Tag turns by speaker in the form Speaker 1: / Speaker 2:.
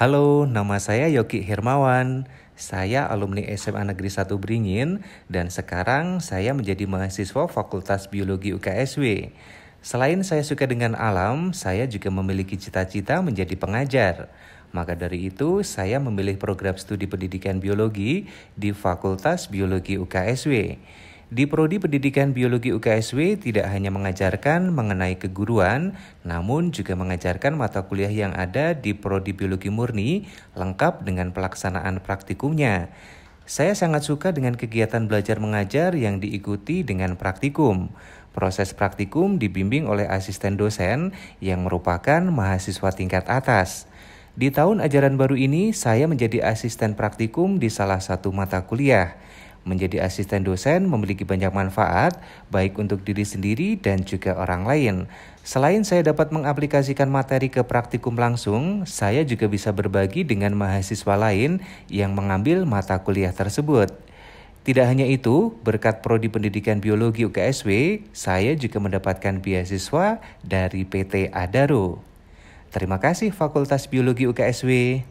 Speaker 1: Halo, nama saya Yoki Hermawan. Saya alumni SMA Negeri 1 Beringin dan sekarang saya menjadi mahasiswa Fakultas Biologi UKSW. Selain saya suka dengan alam, saya juga memiliki cita-cita menjadi pengajar. Maka dari itu, saya memilih program studi pendidikan biologi di Fakultas Biologi UKSW. Di Prodi Pendidikan Biologi UKSW tidak hanya mengajarkan mengenai keguruan, namun juga mengajarkan mata kuliah yang ada di Prodi Biologi Murni lengkap dengan pelaksanaan praktikumnya. Saya sangat suka dengan kegiatan belajar mengajar yang diikuti dengan praktikum. Proses praktikum dibimbing oleh asisten dosen yang merupakan mahasiswa tingkat atas. Di tahun ajaran baru ini, saya menjadi asisten praktikum di salah satu mata kuliah. Menjadi asisten dosen memiliki banyak manfaat, baik untuk diri sendiri dan juga orang lain. Selain saya dapat mengaplikasikan materi ke praktikum langsung, saya juga bisa berbagi dengan mahasiswa lain yang mengambil mata kuliah tersebut. Tidak hanya itu, berkat prodi pendidikan biologi UKSW, saya juga mendapatkan beasiswa dari PT Adaro. Terima kasih Fakultas Biologi UKSW.